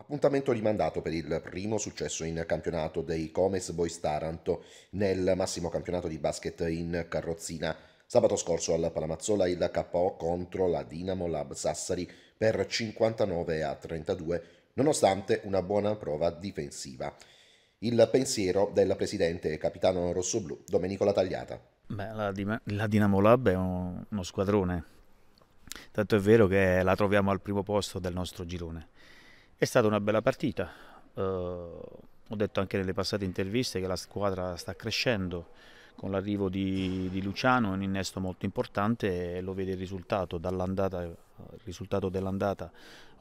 Appuntamento rimandato per il primo successo in campionato dei Comes Boys Taranto nel massimo campionato di basket in carrozzina. Sabato scorso al Palamazzola il KO contro la Dinamo Lab Sassari per 59 a 32, nonostante una buona prova difensiva. Il pensiero del presidente e capitano rossoblù Domenico Latagliata. Beh, la, la Dinamo Lab è un, uno squadrone, tanto è vero che la troviamo al primo posto del nostro girone è stata una bella partita, eh, ho detto anche nelle passate interviste che la squadra sta crescendo con l'arrivo di, di, Luciano, un innesto molto importante e lo vede il risultato dall'andata il risultato dell'andata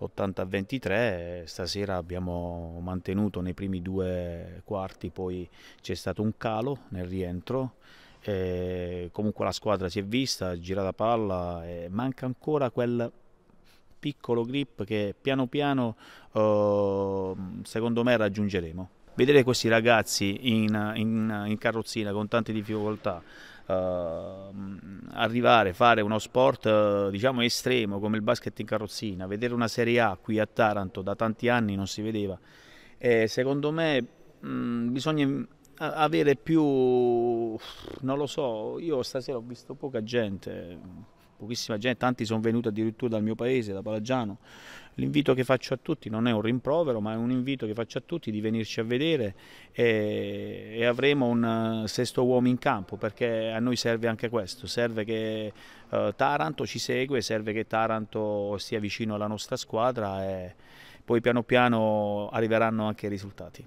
80-23, stasera abbiamo mantenuto nei primi due quarti, poi c'è stato un calo nel rientro, eh, comunque la squadra si è vista, girata palla, manca ancora quel piccolo grip che piano piano eh, secondo me raggiungeremo. Vedere questi ragazzi in, in, in carrozzina con tante difficoltà Uh, arrivare a fare uno sport uh, diciamo estremo come il basket in carrozzina, vedere una Serie A qui a Taranto da tanti anni non si vedeva. E secondo me mh, bisogna avere più, non lo so, io stasera ho visto poca gente pochissima gente, tanti sono venuti addirittura dal mio paese, da Palagiano. L'invito che faccio a tutti non è un rimprovero, ma è un invito che faccio a tutti di venirci a vedere e, e avremo un eh, sesto uomo in campo perché a noi serve anche questo, serve che uh, Taranto ci segue, serve che Taranto stia vicino alla nostra squadra e poi piano piano arriveranno anche i risultati.